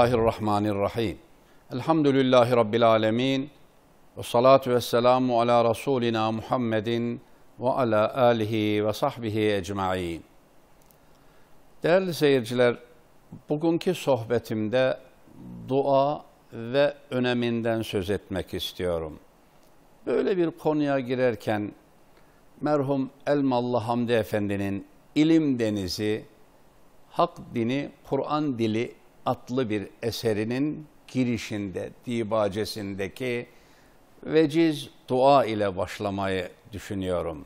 Bismillahirrahmanirrahim. Elhamdülillahi Rabbil alemin. Ve salatu ve selamu ala Resulina Muhammedin ve ala alihi ve sahbihi ecma'in. Değerli seyirciler, bugünkü sohbetimde dua ve öneminden söz etmek istiyorum. Böyle bir konuya girerken merhum Elmalı Hamdi Efendi'nin ilim denizi, hak dini, Kur'an dili adlı bir eserinin girişinde, dibacesindeki veciz dua ile başlamayı düşünüyorum.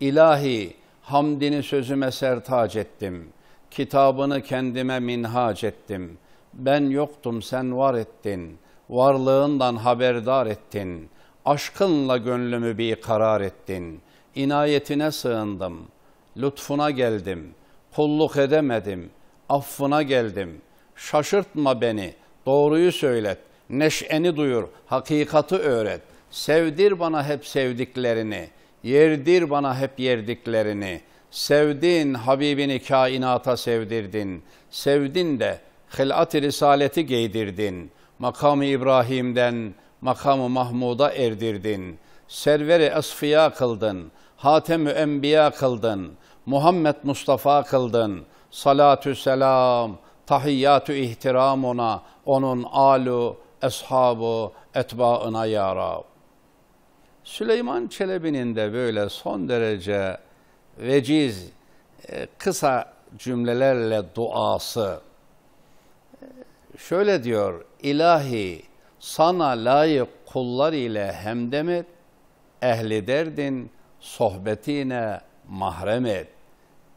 İlahi hamdini sözüme sertac ettim. Kitabını kendime minhac ettim. Ben yoktum sen var ettin. Varlığından haberdar ettin. Aşkınla gönlümü bir karar ettin. inayetine sığındım. Lütfuna geldim. Kulluk edemedim. Affına geldim.'' Şaşırtma beni, doğruyu söylet, neşeni duyur, hakikati öğret. Sevdir bana hep sevdiklerini, yerdir bana hep yerdiklerini. Sevdin Habibini kainata sevdirdin. Sevdin de hilat-i risaleti giydirdin. Makamı İbrahim'den makamı Mahmud'a erdirdin. Serveri esfiya kıldın. Hatem-ü Enbiya kıldın. Muhammed Mustafa kıldın. Salatü selam tahiyyatü ihtiram onun alu, eshabu, etbaına ya Rab. Süleyman Çelebi'nin de böyle son derece veciz, e, kısa cümlelerle duası. E, şöyle diyor, İlahi sana layık kullar ile hemdem et, ehli derdin sohbetine mahrem et.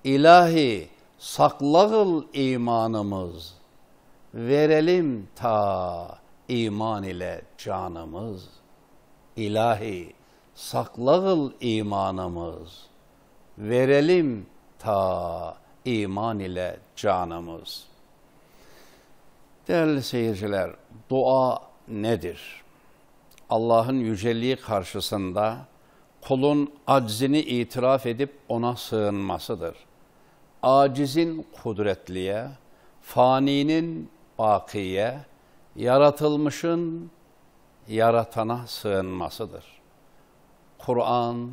İlahi saklağıl imanımız, verelim ta iman ile canımız. İlahi saklağıl imanımız, verelim ta iman ile canımız. Değerli seyirciler, dua nedir? Allah'ın yüceliği karşısında kulun aczini itiraf edip ona sığınmasıdır.'' acizin kudretliye, faninin bakiye, yaratılmışın yaratana sığınmasıdır. Kur'an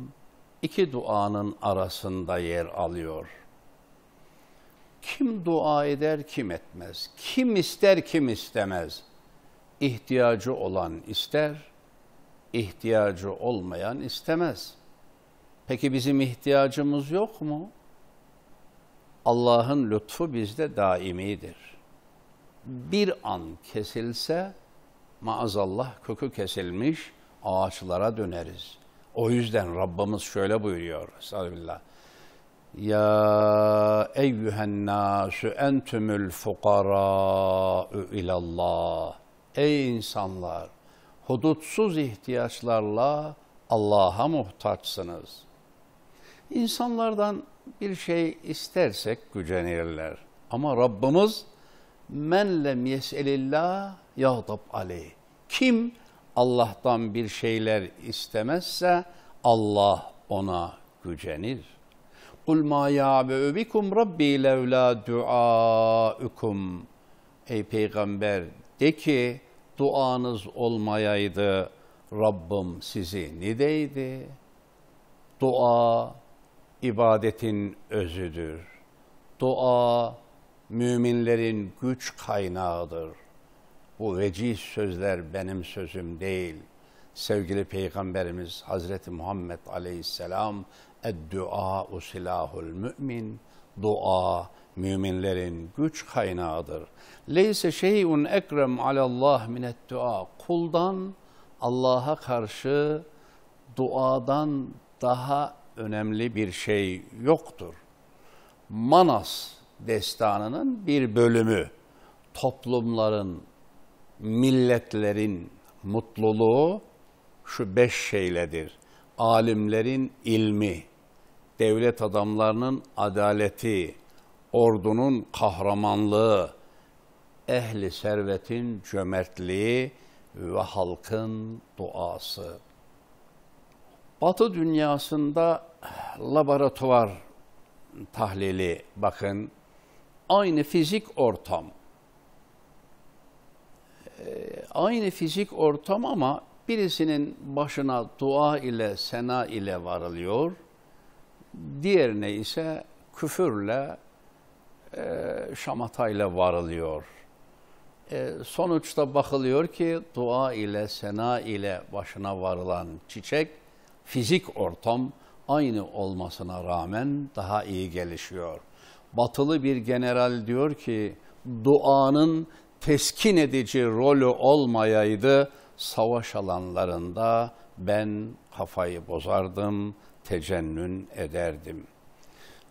iki duanın arasında yer alıyor. Kim dua eder, kim etmez. Kim ister, kim istemez. İhtiyacı olan ister, ihtiyacı olmayan istemez. Peki bizim ihtiyacımız yok mu? Allah'ın lütfu bizde daimidir. Bir an kesilse maazallah kökü kesilmiş ağaçlara döneriz. O yüzden Rabbimiz şöyle buyuruyor. Estağfirullah. Ya eyyühen nasu entümül fukara ilallah. Ey insanlar, hudutsuz ihtiyaçlarla Allah'a muhtaçsınız. İnsanlardan bir şey istersek gücenirler. Ama Rabbimiz men lem yeselillah yağdab aleyh. Kim Allah'tan bir şeyler istemezse Allah ona gücenir. Kul ma ya'be'u bikum rabbi levla duaukum. Ey peygamber de ki duanız olmayaydı Rabbim sizi nideydi? Dua, ibadetin özüdür. Dua müminlerin güç kaynağıdır. Bu vecih sözler benim sözüm değil. Sevgili Peygamberimiz Hazreti Muhammed Aleyhisselam "Du'a usilahul mümin Dua müminlerin güç kaynağıdır. Leyse şeyun ekrem alallah minet dua. Kuldan Allah'a karşı duadan daha önemli bir şey yoktur. Manas destanının bir bölümü toplumların, milletlerin mutluluğu şu beş şeyledir. Alimlerin ilmi, devlet adamlarının adaleti, ordunun kahramanlığı, ehli servetin cömertliği ve halkın duası. Batı dünyasında laboratuvar tahlili bakın. Aynı fizik ortam. Ee, aynı fizik ortam ama birisinin başına dua ile, sena ile varılıyor. Diğerine ise küfürle, e, şamata ile varılıyor. E, sonuçta bakılıyor ki dua ile, sena ile başına varılan çiçek, fizik ortam aynı olmasına rağmen daha iyi gelişiyor. Batılı bir general diyor ki duanın teskin edici rolü olmayaydı savaş alanlarında ben kafayı bozardım, tecennün ederdim.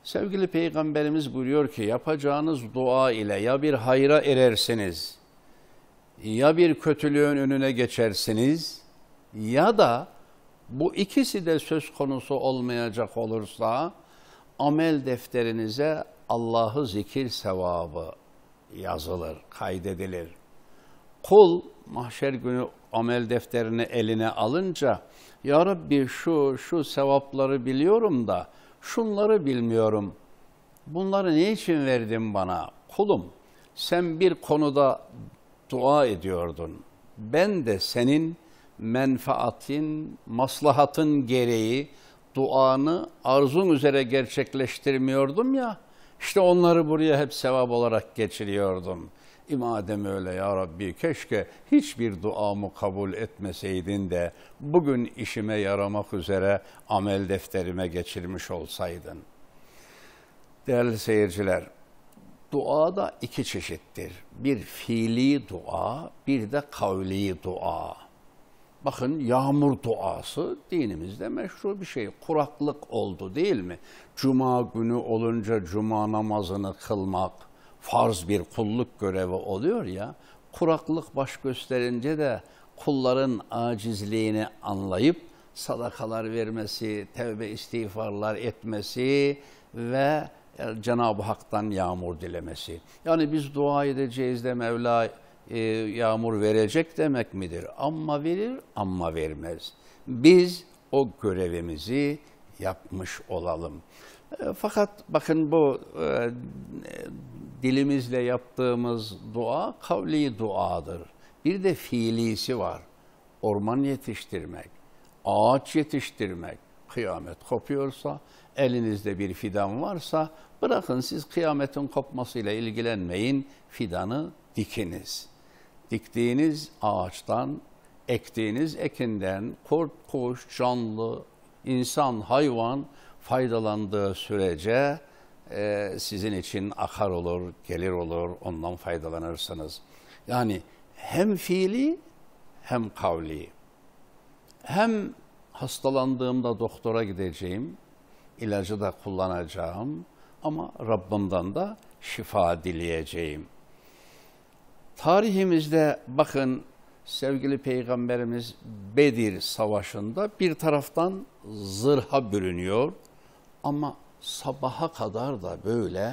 Sevgili Peygamberimiz buyuruyor ki yapacağınız dua ile ya bir hayra erersiniz, ya bir kötülüğün önüne geçersiniz ya da bu ikisi de söz konusu olmayacak olursa amel defterinize Allah'ı zikir sevabı yazılır, kaydedilir. Kul mahşer günü amel defterini eline alınca Ya Rabbi şu şu sevapları biliyorum da şunları bilmiyorum. Bunları ne için verdin bana? Kulum sen bir konuda dua ediyordun. Ben de senin menfaatin, maslahatın gereği duanı arzun üzere gerçekleştirmiyordum ya, işte onları buraya hep sevap olarak geçiriyordum. İmadem öyle ya Rabbi keşke hiçbir duamı kabul etmeseydin de bugün işime yaramak üzere amel defterime geçirmiş olsaydın. Değerli seyirciler, dua da iki çeşittir. Bir fiili dua, bir de kavli dua. Bakın yağmur duası dinimizde meşru bir şey. Kuraklık oldu değil mi? Cuma günü olunca cuma namazını kılmak farz bir kulluk görevi oluyor ya. Kuraklık baş gösterince de kulların acizliğini anlayıp sadakalar vermesi, tevbe istiğfarlar etmesi ve e, Cenab-ı Hak'tan yağmur dilemesi. Yani biz dua edeceğiz de Mevla e, yağmur verecek demek midir? Amma verir, amma vermez. Biz o görevimizi yapmış olalım. E, fakat bakın bu e, dilimizle yaptığımız dua kavli duadır. Bir de fiilisi var. Orman yetiştirmek, ağaç yetiştirmek. Kıyamet kopuyorsa, elinizde bir fidan varsa bırakın siz kıyametin kopmasıyla ilgilenmeyin, fidanı dikiniz. Diktiğiniz ağaçtan, ektiğiniz ekinden kurt, kuş, canlı, insan, hayvan faydalandığı sürece e, sizin için akar olur, gelir olur, ondan faydalanırsınız. Yani hem fiili hem kavli. Hem hastalandığımda doktora gideceğim, ilacı da kullanacağım ama Rabbimden de şifa dileyeceğim.'' Tarihimizde bakın sevgili Peygamberimiz Bedir Savaşı'nda bir taraftan zırha bürünüyor ama sabaha kadar da böyle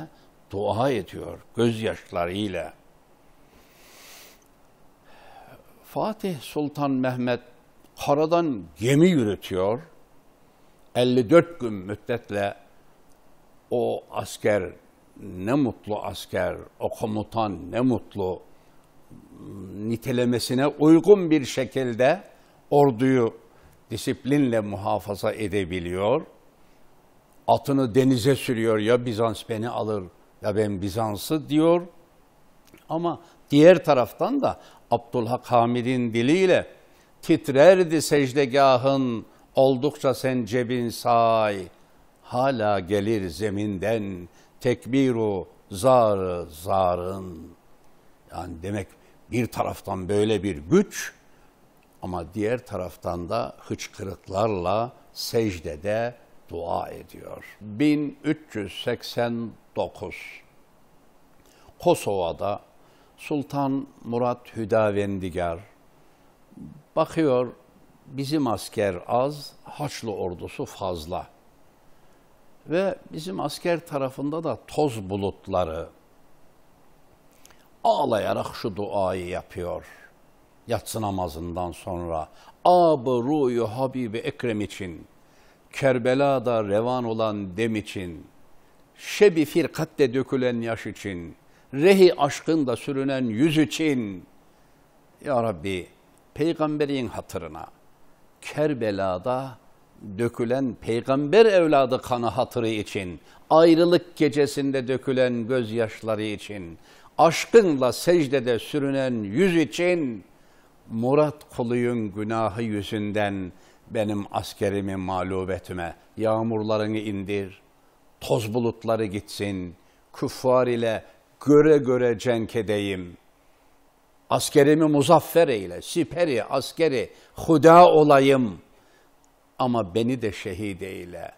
dua ediyor gözyaşlarıyla. Fatih Sultan Mehmet karadan gemi yürütüyor. 54 gün müddetle o asker ne mutlu asker, o komutan ne mutlu nitelemesine uygun bir şekilde orduyu disiplinle muhafaza edebiliyor. Atını denize sürüyor ya Bizans beni alır ya ben Bizans'ı diyor. Ama diğer taraftan da Abdülhak Hamid'in diliyle titrerdi secdegahın oldukça sen cebin say. Hala gelir zeminden tekbiru zar zarın. Yani demek bir taraftan böyle bir güç ama diğer taraftan da hıçkırıklarla secdede dua ediyor. 1389 Kosova'da Sultan Murat Hüdavendigar bakıyor bizim asker az, Haçlı ordusu fazla. Ve bizim asker tarafında da toz bulutları ağlayarak şu duayı yapıyor. Yatsı namazından sonra abruyu Habibi Ekrem için, Kerbela'da revan olan dem için, şebi firkatte dökülen yaş için, rehi aşkında sürünen yüz için, Ya Rabbi peygamberin hatırına, Kerbela'da dökülen peygamber evladı kanı hatırı için, ayrılık gecesinde dökülen gözyaşları için, aşkınla secdede sürünen yüz için Murat kuluyun günahı yüzünden benim askerimi mağlubetime yağmurlarını indir, toz bulutları gitsin, küffar ile göre göre cenk edeyim. Askerimi muzaffer eyle, siperi, askeri, huda olayım. Ama beni de şehit eyle.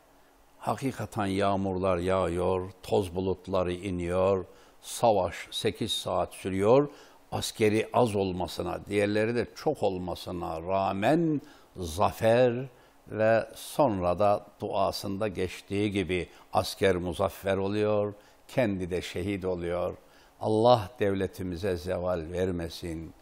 Hakikaten yağmurlar yağıyor, toz bulutları iniyor, savaş 8 saat sürüyor. Askeri az olmasına, diğerleri de çok olmasına rağmen zafer ve sonra da duasında geçtiği gibi asker muzaffer oluyor, kendi de şehit oluyor. Allah devletimize zeval vermesin.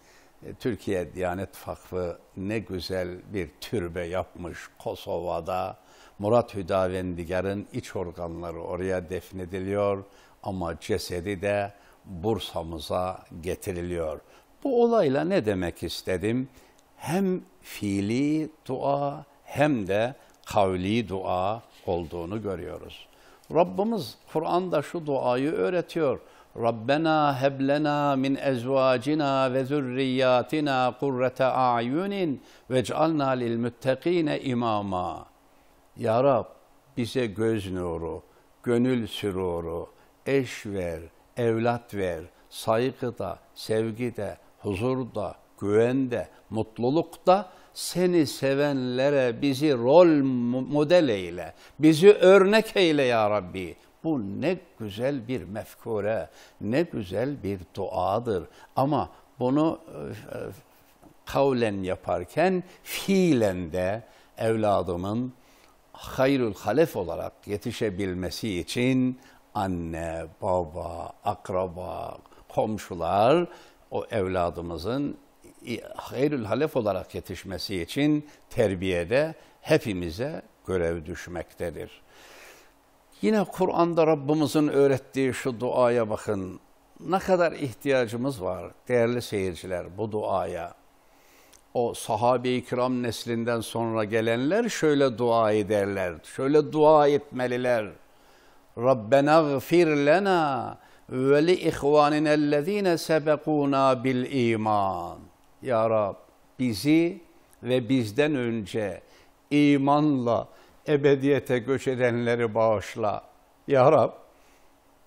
E, Türkiye Diyanet Vakfı ne güzel bir türbe yapmış Kosova'da. Murat Hüdavendigar'ın iç organları oraya defnediliyor ama cesedi de Bursa'mıza getiriliyor. Bu olayla ne demek istedim? Hem fiili dua hem de kavli dua olduğunu görüyoruz. Rabbimiz Kur'an'da şu duayı öğretiyor. Rabbena heblena min ezvacina ve zürriyatina kurrete a'yunin ve vec'alna lil müttekine imama. Ya Rab bize göz nuru, gönül süruru, eş ver, evlat ver, saygıda, sevgide, huzurda, güvende, mutlulukta seni sevenlere bizi rol model eyle, bizi örnek eyle ya Rabbi. Bu ne güzel bir mefkure, ne güzel bir duadır. Ama bunu e, kavlen yaparken fiilen de evladımın hayrül halef olarak yetişebilmesi için anne, baba, akraba, komşular o evladımızın hayrül halef olarak yetişmesi için terbiyede hepimize görev düşmektedir. Yine Kur'an'da Rabbimizin öğrettiği şu duaya bakın. Ne kadar ihtiyacımız var değerli seyirciler bu duaya. O sahabe-i kiram neslinden sonra gelenler şöyle dua ederler, şöyle dua etmeliler.'' Rabbena gfir lena ve li ihvaninellezine sebekuna bil iman. Ya Rab bizi ve bizden önce imanla ebediyete göç edenleri bağışla. Ya Rab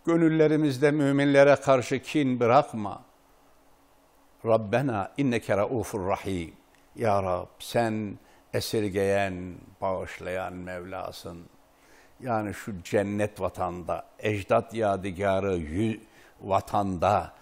gönüllerimizde müminlere karşı kin bırakma. Rabbena inneke raufur rahim. Ya Rab sen esirgeyen, bağışlayan Mevlasın yani şu cennet vatanda, ecdat yadigarı vatanda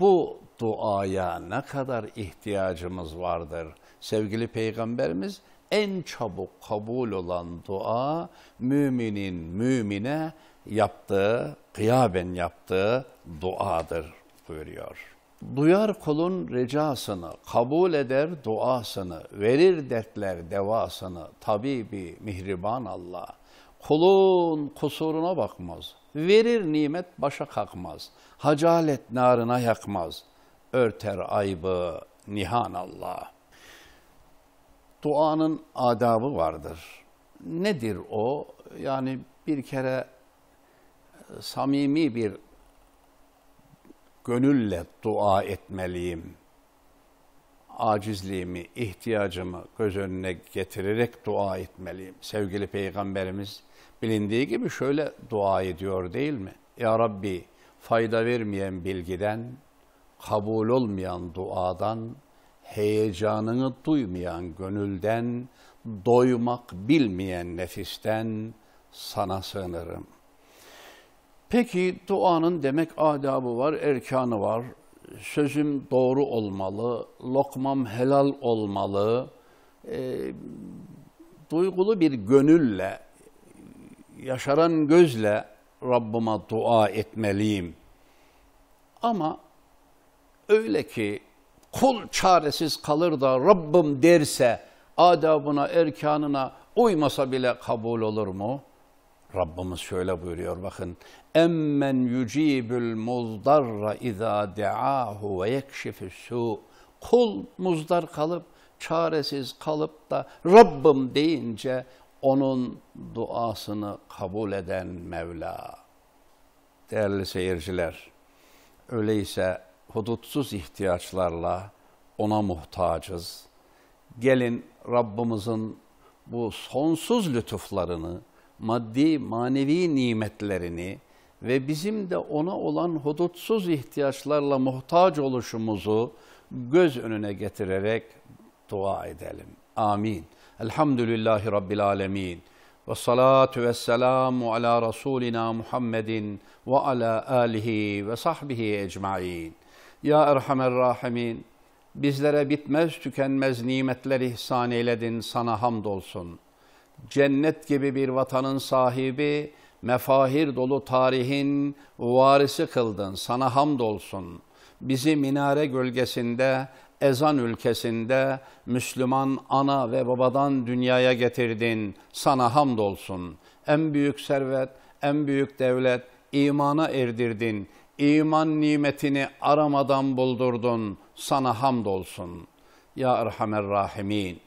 bu duaya ne kadar ihtiyacımız vardır. Sevgili Peygamberimiz en çabuk kabul olan dua müminin mümine yaptığı, kıyaben yaptığı duadır buyuruyor. Duyar kulun ricasını kabul eder duasını, verir dertler devasını, tabibi mihriban Allah.'' Kulun kusuruna bakmaz. Verir nimet başa kalkmaz. Hacalet narına yakmaz. Örter aybı nihan Allah. Duanın adabı vardır. Nedir o? Yani bir kere e, samimi bir gönülle dua etmeliyim. Acizliğimi, ihtiyacımı göz önüne getirerek dua etmeliyim. Sevgili Peygamberimiz Bilindiği gibi şöyle dua ediyor değil mi? Ya Rabbi fayda vermeyen bilgiden, kabul olmayan duadan, heyecanını duymayan gönülden, doymak bilmeyen nefisten sana sığınırım. Peki duanın demek adabı var, erkanı var. Sözüm doğru olmalı, lokmam helal olmalı. E, duygulu bir gönülle yaşaran gözle Rabbime dua etmeliyim. Ama öyle ki kul çaresiz kalır da Rabbim derse adabına, erkanına uymasa bile kabul olur mu? Rabbimiz şöyle buyuruyor bakın. Emmen yucibul muzdarra iza da'ahu ve yekşifus su. Kul muzdar kalıp çaresiz kalıp da Rabbim deyince onun duasını kabul eden Mevla. Değerli seyirciler, öyleyse hudutsuz ihtiyaçlarla ona muhtacız. Gelin Rabbimizin bu sonsuz lütuflarını, maddi manevi nimetlerini ve bizim de ona olan hudutsuz ihtiyaçlarla muhtaç oluşumuzu göz önüne getirerek dua edelim. Amin. Elhamdülillahi Rabbil Alemin. Ve salatu ve selamu ala Resulina Muhammedin ve ala alihi ve sahbihi ecmain. Ya Erhamer Rahimin, bizlere bitmez tükenmez nimetler ihsan eyledin sana hamdolsun. Cennet gibi bir vatanın sahibi, mefahir dolu tarihin varisi kıldın sana hamdolsun. Bizi minare gölgesinde ezan ülkesinde Müslüman ana ve babadan dünyaya getirdin. Sana hamdolsun. En büyük servet, en büyük devlet imana erdirdin. İman nimetini aramadan buldurdun. Sana hamdolsun. Ya Erhamer Rahimin.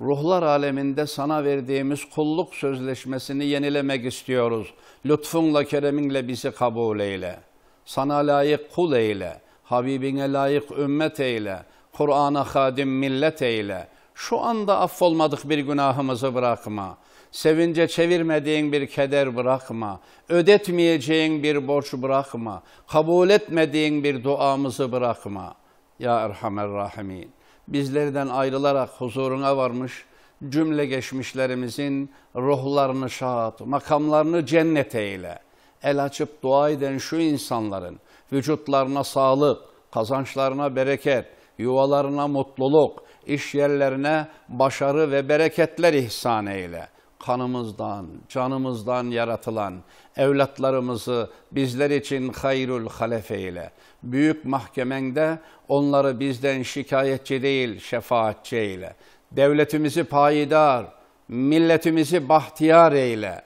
Ruhlar aleminde sana verdiğimiz kulluk sözleşmesini yenilemek istiyoruz. Lütfunla, kereminle bizi kabul eyle. Sana layık kul eyle.'' Habibine layık ümmet eyle, Kur'an'a hadim millet eyle. Şu anda affolmadık bir günahımızı bırakma. Sevince çevirmediğin bir keder bırakma. Ödetmeyeceğin bir borç bırakma. Kabul etmediğin bir duamızı bırakma. Ya Erhamer Rahimin. Bizlerden ayrılarak huzuruna varmış cümle geçmişlerimizin ruhlarını şahat, makamlarını cennet eyle. El açıp dua eden şu insanların, vücutlarına sağlık, kazançlarına bereket, yuvalarına mutluluk, iş yerlerine başarı ve bereketler ihsan eyle. Kanımızdan, canımızdan yaratılan evlatlarımızı bizler için hayrül halef eyle. Büyük mahkemende onları bizden şikayetçi değil şefaatçi eyle. Devletimizi payidar, milletimizi bahtiyar eyle.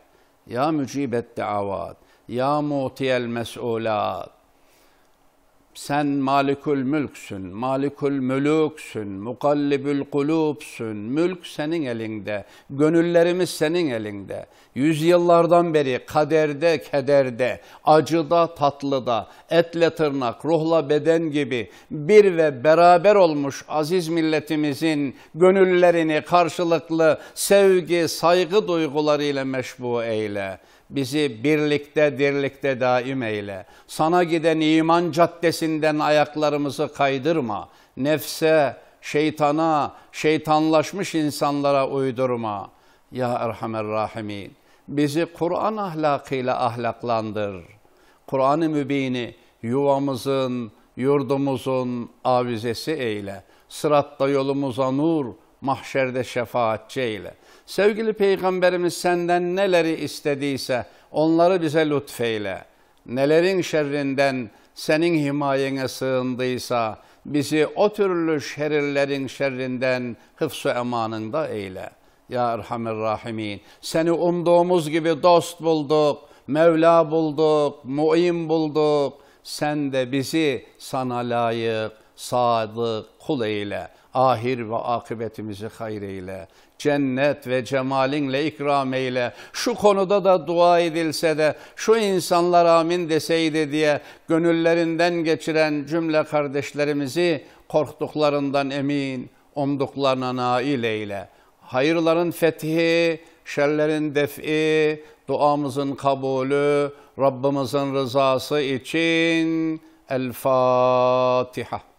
Ya mücibet davat, ya mutiyel mes'ulat, sen malikül mülksün, malikül mülüksün, mukallibül kulubsun, mülk senin elinde, gönüllerimiz senin elinde. Yüzyıllardan beri kaderde, kederde, acıda, tatlıda, etle tırnak, ruhla beden gibi bir ve beraber olmuş aziz milletimizin gönüllerini karşılıklı sevgi, saygı duygularıyla meşbu eyle. Bizi birlikte dirlikte daim eyle. Sana giden iman caddesinden ayaklarımızı kaydırma. Nefse, şeytana, şeytanlaşmış insanlara uydurma. Ya Erhamer Rahimin, bizi Kur'an ahlakıyla ahlaklandır. Kur'an-ı Mübin'i yuvamızın, yurdumuzun avizesi eyle. Sıratta yolumuza nur, mahşerde şefaatçi eyle. Sevgili Peygamberimiz senden neleri istediyse onları bize lütfeyle. Nelerin şerrinden senin himayene sığındıysa bizi o türlü şerirlerin şerrinden hıfzu emanında eyle. Ya Erhamer Rahimin seni umduğumuz gibi dost bulduk, Mevla bulduk, muim bulduk. Sen de bizi sana layık, sadık kul eyle. Ahir ve akıbetimizi hayır eyle. Cennet ve cemalinle ikram eyle. Şu konuda da dua edilse de şu insanlar amin deseydi diye gönüllerinden geçiren cümle kardeşlerimizi korktuklarından emin, umduklarına nail eyle. Hayırların fethi, şerlerin def'i, duamızın kabulü, Rabbimizin rızası için El Fatiha.